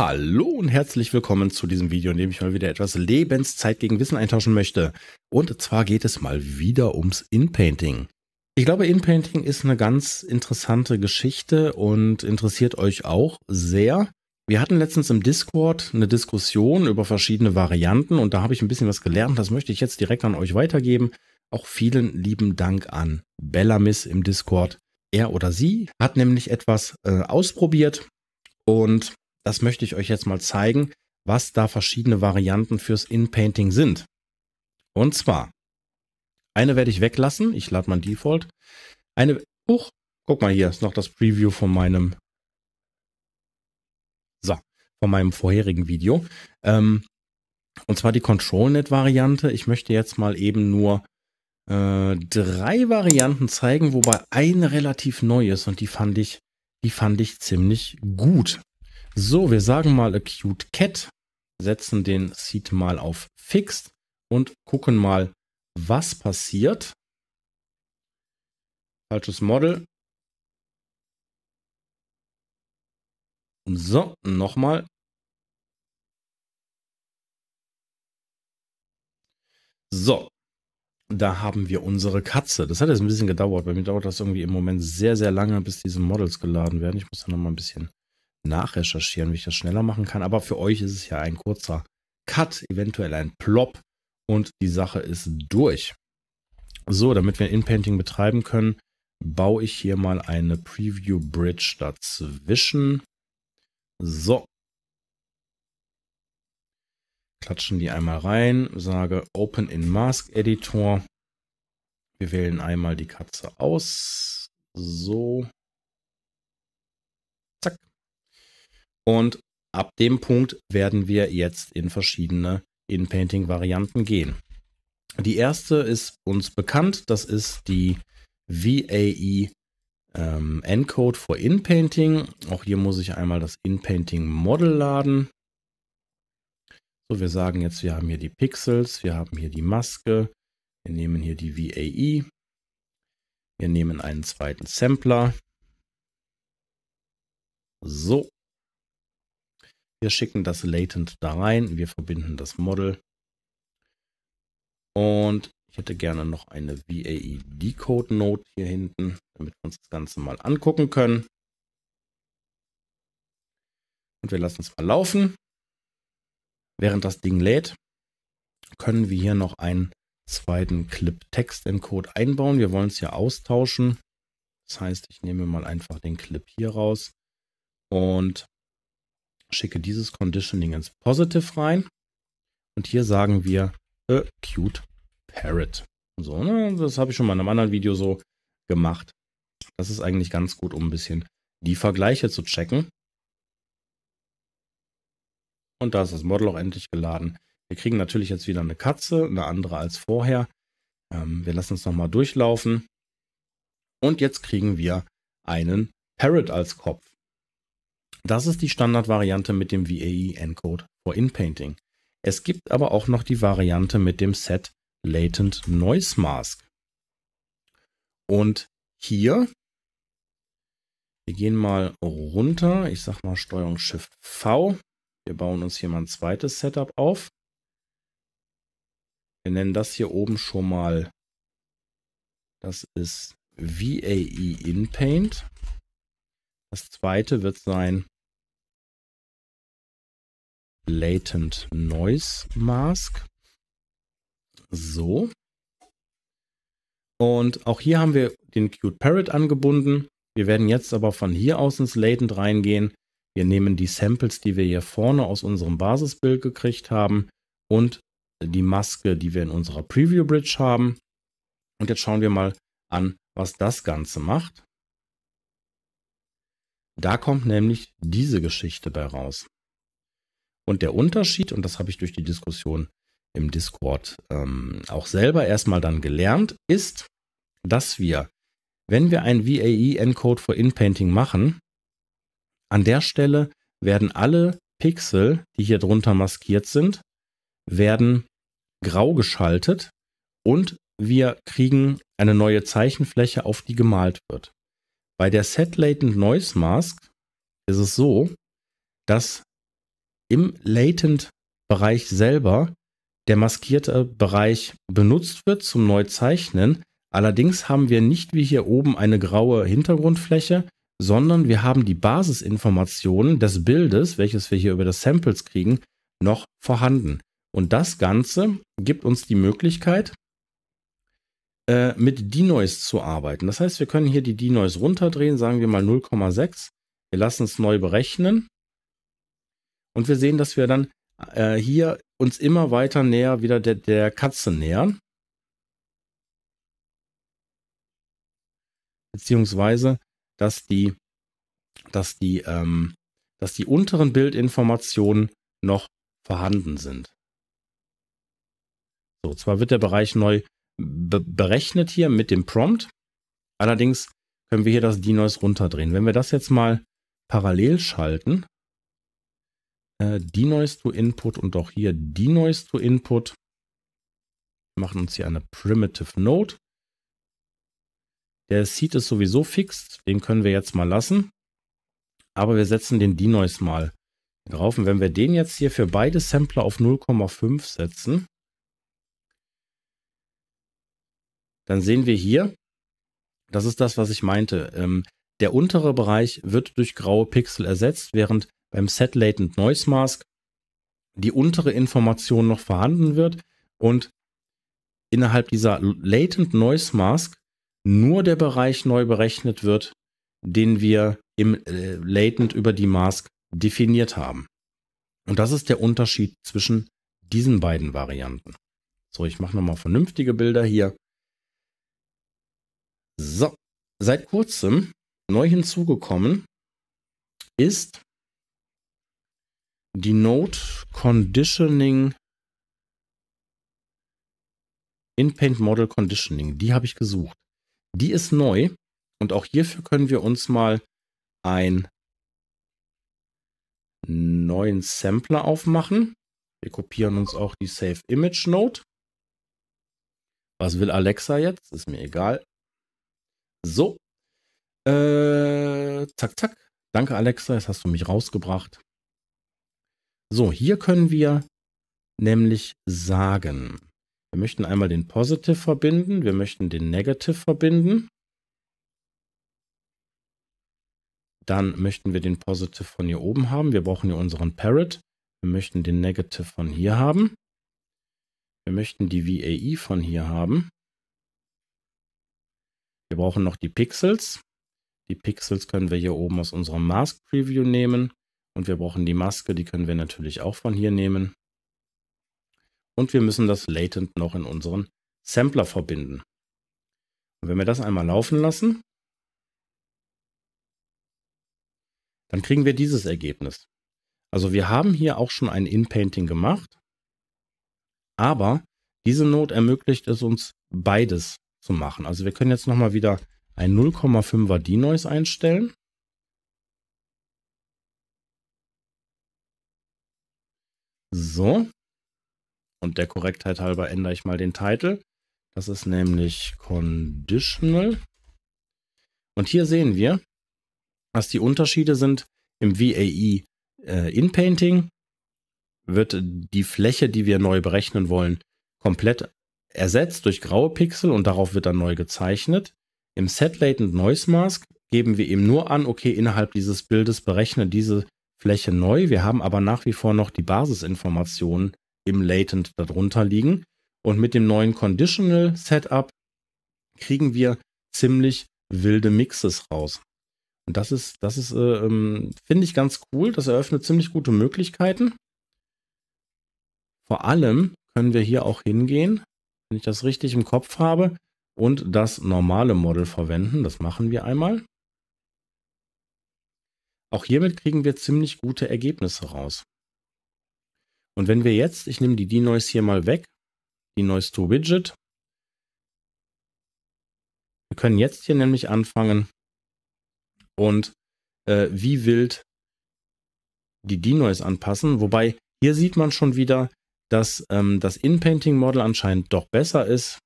Hallo und herzlich willkommen zu diesem Video, in dem ich mal wieder etwas Lebenszeit gegen Wissen eintauschen möchte. Und zwar geht es mal wieder ums Inpainting. Ich glaube, Inpainting ist eine ganz interessante Geschichte und interessiert euch auch sehr. Wir hatten letztens im Discord eine Diskussion über verschiedene Varianten und da habe ich ein bisschen was gelernt. Das möchte ich jetzt direkt an euch weitergeben. Auch vielen lieben Dank an Bellamis im Discord. Er oder sie hat nämlich etwas äh, ausprobiert und das möchte ich euch jetzt mal zeigen, was da verschiedene Varianten fürs In-Painting sind. Und zwar, eine werde ich weglassen. Ich lade mein Default. Eine, huch, guck mal hier, ist noch das Preview von meinem, so, von meinem vorherigen Video. Ähm, und zwar die ControlNet-Variante. Ich möchte jetzt mal eben nur äh, drei Varianten zeigen, wobei eine relativ neu ist und die fand ich, die fand ich ziemlich gut. So, wir sagen mal Acute Cat, setzen den Seed mal auf Fixed und gucken mal, was passiert. Falsches Model. so, nochmal. So, da haben wir unsere Katze. Das hat jetzt ein bisschen gedauert. Bei mir dauert das irgendwie im Moment sehr, sehr lange, bis diese Models geladen werden. Ich muss da nochmal ein bisschen nachrecherchieren, wie ich das schneller machen kann. Aber für euch ist es ja ein kurzer Cut, eventuell ein Plop und die Sache ist durch. So, damit wir Inpainting betreiben können, baue ich hier mal eine Preview Bridge dazwischen. So. Klatschen die einmal rein, sage Open in Mask Editor. Wir wählen einmal die Katze aus. So. Und ab dem Punkt werden wir jetzt in verschiedene inpainting varianten gehen. Die erste ist uns bekannt, das ist die VAE ähm, Encode for InPainting. Auch hier muss ich einmal das inpainting model laden. So, wir sagen jetzt, wir haben hier die Pixels, wir haben hier die Maske, wir nehmen hier die VAE, wir nehmen einen zweiten Sampler. So, wir schicken das Latent da rein. Wir verbinden das Model. Und ich hätte gerne noch eine VAE Decode Note hier hinten, damit wir uns das Ganze mal angucken können. Und wir lassen es mal laufen. Während das Ding lädt, können wir hier noch einen zweiten Clip Text Encode einbauen. Wir wollen es ja austauschen. Das heißt, ich nehme mal einfach den Clip hier raus und schicke dieses Conditioning ins Positive rein. Und hier sagen wir a cute parrot. So, ne? das habe ich schon mal in einem anderen Video so gemacht. Das ist eigentlich ganz gut, um ein bisschen die Vergleiche zu checken. Und da ist das Model auch endlich geladen. Wir kriegen natürlich jetzt wieder eine Katze, eine andere als vorher. Ähm, wir lassen es nochmal durchlaufen. Und jetzt kriegen wir einen Parrot als Kopf. Das ist die Standardvariante mit dem VAE Encode for InPainting. Es gibt aber auch noch die Variante mit dem Set Latent Noise Mask. Und hier, wir gehen mal runter, ich sag mal Steuerung Shift V. Wir bauen uns hier mal ein zweites Setup auf. Wir nennen das hier oben schon mal, das ist VAE InPaint. Das zweite wird sein Latent Noise Mask. So. Und auch hier haben wir den Cute Parrot angebunden. Wir werden jetzt aber von hier aus ins Latent reingehen. Wir nehmen die Samples, die wir hier vorne aus unserem Basisbild gekriegt haben und die Maske, die wir in unserer Preview Bridge haben. Und jetzt schauen wir mal an, was das Ganze macht. Da kommt nämlich diese Geschichte bei raus. Und der Unterschied, und das habe ich durch die Diskussion im Discord ähm, auch selber erstmal dann gelernt, ist, dass wir, wenn wir ein VAE Encode for Inpainting machen, an der Stelle werden alle Pixel, die hier drunter maskiert sind, werden grau geschaltet und wir kriegen eine neue Zeichenfläche, auf die gemalt wird. Bei der Set Latent Noise Mask ist es so, dass im Latent Bereich selber der maskierte Bereich benutzt wird zum Neuzeichnen. Allerdings haben wir nicht wie hier oben eine graue Hintergrundfläche, sondern wir haben die Basisinformationen des Bildes, welches wir hier über das Samples kriegen, noch vorhanden. Und das Ganze gibt uns die Möglichkeit, äh, mit D-Noise zu arbeiten. Das heißt, wir können hier die D-Noise runterdrehen, sagen wir mal 0,6. Wir lassen es neu berechnen. Und wir sehen, dass wir dann äh, hier uns immer weiter näher wieder der, der Katze nähern. Beziehungsweise, dass die, dass die, ähm, dass die unteren Bildinformationen noch vorhanden sind. So, zwar wird der Bereich neu be berechnet hier mit dem Prompt. Allerdings können wir hier das Denoise runterdrehen. Wenn wir das jetzt mal parallel schalten, äh, Denoise to Input und auch hier Denoise to Input, wir machen uns hier eine Primitive Node. Der Seed ist sowieso fix, den können wir jetzt mal lassen. Aber wir setzen den Denoise mal drauf. Und wenn wir den jetzt hier für beide Sampler auf 0,5 setzen, dann sehen wir hier, das ist das, was ich meinte. Ähm, der untere Bereich wird durch graue Pixel ersetzt, während beim Set Latent Noise Mask die untere Information noch vorhanden wird und innerhalb dieser Latent Noise Mask nur der Bereich neu berechnet wird, den wir im äh, Latent über die Mask definiert haben. Und das ist der Unterschied zwischen diesen beiden Varianten. So, ich mache nochmal vernünftige Bilder hier. So, seit kurzem neu hinzugekommen ist die Node Conditioning in Paint Model Conditioning. Die habe ich gesucht. Die ist neu und auch hierfür können wir uns mal einen neuen Sampler aufmachen. Wir kopieren uns auch die Save Image Node. Was will Alexa jetzt? Ist mir egal. So. Äh, zack, zack. Danke, Alexa. Jetzt hast du mich rausgebracht. So, hier können wir nämlich sagen, wir möchten einmal den Positive verbinden, wir möchten den Negative verbinden. Dann möchten wir den Positive von hier oben haben. Wir brauchen hier unseren Parrot. Wir möchten den Negative von hier haben. Wir möchten die VAE von hier haben. Wir brauchen noch die Pixels. Die Pixels können wir hier oben aus unserem Mask Preview nehmen. Und wir brauchen die Maske, die können wir natürlich auch von hier nehmen. Und wir müssen das Latent noch in unseren Sampler verbinden. Und wenn wir das einmal laufen lassen, dann kriegen wir dieses Ergebnis. Also wir haben hier auch schon ein Inpainting gemacht, aber diese Note ermöglicht es uns beides zu machen. Also wir können jetzt nochmal wieder ein 0,5er D-Noise einstellen. So. Und der Korrektheit halber ändere ich mal den Titel. Das ist nämlich Conditional. Und hier sehen wir, was die Unterschiede sind. Im VAE äh, Inpainting wird die Fläche, die wir neu berechnen wollen, komplett ersetzt durch graue Pixel und darauf wird dann neu gezeichnet. Im Set Latent Noise Mask geben wir eben nur an, okay, innerhalb dieses Bildes berechne diese Fläche neu. Wir haben aber nach wie vor noch die Basisinformationen im Latent darunter liegen. Und mit dem neuen Conditional Setup kriegen wir ziemlich wilde Mixes raus. Und das ist, das ist, äh, ähm, finde ich ganz cool. Das eröffnet ziemlich gute Möglichkeiten. Vor allem können wir hier auch hingehen wenn ich das richtig im Kopf habe, und das normale Model verwenden. Das machen wir einmal. Auch hiermit kriegen wir ziemlich gute Ergebnisse raus. Und wenn wir jetzt, ich nehme die Denoise hier mal weg, die noise to Widget. Wir können jetzt hier nämlich anfangen und äh, wie wild die Denoise anpassen. Wobei hier sieht man schon wieder, dass ähm, das In-Painting-Model anscheinend doch besser ist.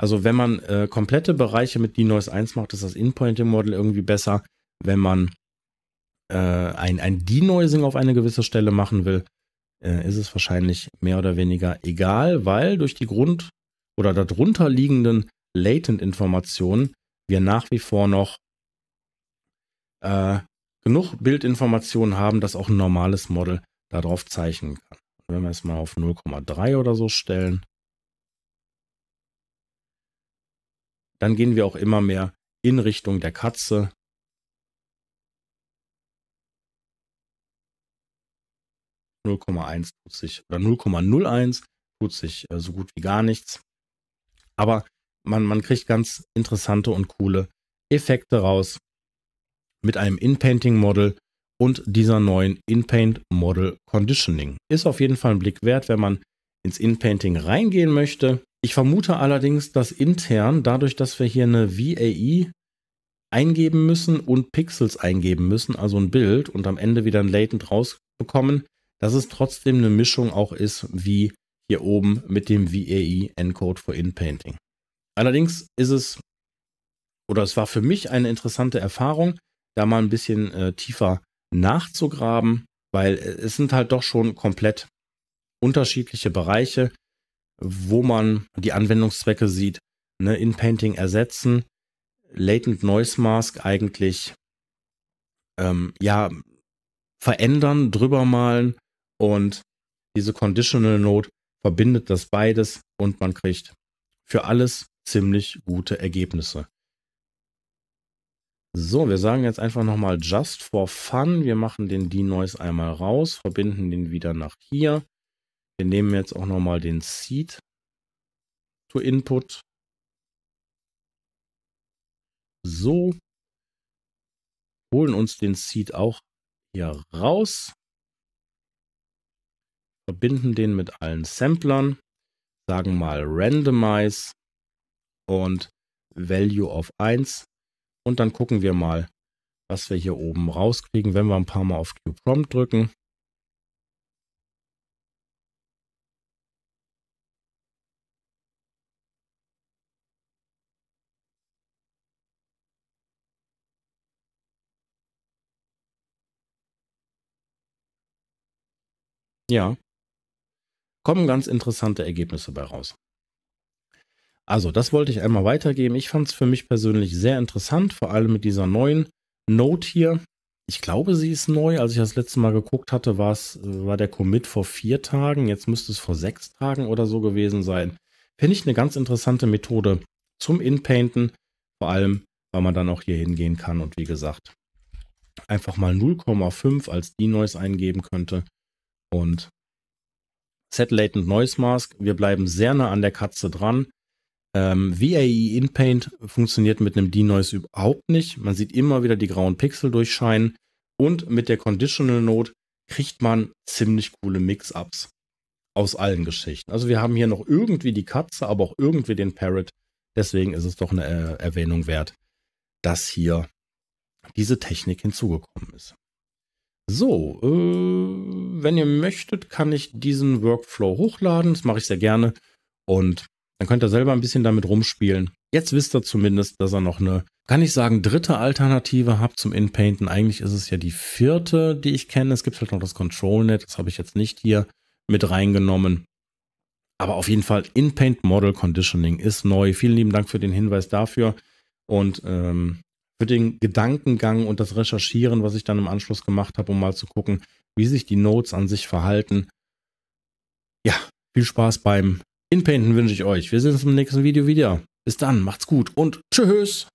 Also wenn man äh, komplette Bereiche mit DNoise 1 macht, ist das In-Painting-Model irgendwie besser. Wenn man äh, ein, ein Denoising auf eine gewisse Stelle machen will, äh, ist es wahrscheinlich mehr oder weniger egal, weil durch die Grund- oder darunter liegenden Latent-Informationen wir nach wie vor noch äh, genug Bildinformationen haben, dass auch ein normales Model darauf zeichnen kann. Wenn wir es mal auf 0,3 oder so stellen, dann gehen wir auch immer mehr in Richtung der Katze. ,1 tut sich oder 0,01 tut sich äh, so gut wie gar nichts. Aber man, man kriegt ganz interessante und coole Effekte raus mit einem In-Painting-Model und dieser neuen InPaint Model Conditioning. Ist auf jeden Fall ein Blick wert, wenn man ins InPainting reingehen möchte. Ich vermute allerdings, dass intern, dadurch, dass wir hier eine VAE eingeben müssen und Pixels eingeben müssen, also ein Bild und am Ende wieder ein Latent rausbekommen, dass es trotzdem eine Mischung auch ist, wie hier oben mit dem VAE Encode for InPainting. Allerdings ist es, oder es war für mich eine interessante Erfahrung, da mal ein bisschen äh, tiefer nachzugraben, weil äh, es sind halt doch schon komplett unterschiedliche Bereiche, wo man die Anwendungszwecke sieht. Ne, in Painting ersetzen, Latent Noise Mask eigentlich ähm, ja verändern, drüber malen und diese Conditional Note verbindet das beides und man kriegt für alles ziemlich gute Ergebnisse. So, wir sagen jetzt einfach nochmal just for fun. Wir machen den denoise einmal raus, verbinden den wieder nach hier. Wir nehmen jetzt auch nochmal den seed to input. So. Holen uns den seed auch hier raus. Verbinden den mit allen Samplern. Sagen mal randomize und value of 1 und dann gucken wir mal, was wir hier oben rauskriegen, wenn wir ein paar Mal auf Q-Prompt drücken. Ja, kommen ganz interessante Ergebnisse bei raus. Also, das wollte ich einmal weitergeben. Ich fand es für mich persönlich sehr interessant, vor allem mit dieser neuen Note hier. Ich glaube, sie ist neu. Als ich das letzte Mal geguckt hatte, äh, war der Commit vor vier Tagen. Jetzt müsste es vor sechs Tagen oder so gewesen sein. Finde ich eine ganz interessante Methode zum Inpainten. Vor allem, weil man dann auch hier hingehen kann und wie gesagt, einfach mal 0,5 als D-Noise eingeben könnte. Und Set Latent Noise Mask, wir bleiben sehr nah an der Katze dran. Ähm, VAE InPaint funktioniert mit einem D-Noise überhaupt nicht. Man sieht immer wieder die grauen Pixel durchscheinen. Und mit der Conditional Note kriegt man ziemlich coole Mix-Ups aus allen Geschichten. Also wir haben hier noch irgendwie die Katze, aber auch irgendwie den Parrot. Deswegen ist es doch eine äh, Erwähnung wert, dass hier diese Technik hinzugekommen ist. So, äh, wenn ihr möchtet, kann ich diesen Workflow hochladen. Das mache ich sehr gerne. Und dann könnt ihr selber ein bisschen damit rumspielen. Jetzt wisst ihr zumindest, dass ihr noch eine, kann ich sagen, dritte Alternative habt zum Inpainten. Eigentlich ist es ja die vierte, die ich kenne. Es gibt halt noch das ControlNet, das habe ich jetzt nicht hier mit reingenommen. Aber auf jeden Fall, Inpaint Model Conditioning ist neu. Vielen lieben Dank für den Hinweis dafür und ähm, für den Gedankengang und das Recherchieren, was ich dann im Anschluss gemacht habe, um mal zu gucken, wie sich die Notes an sich verhalten. Ja, viel Spaß beim Inpainten wünsche ich euch. Wir sehen uns im nächsten Video wieder. Bis dann, macht's gut und tschüss.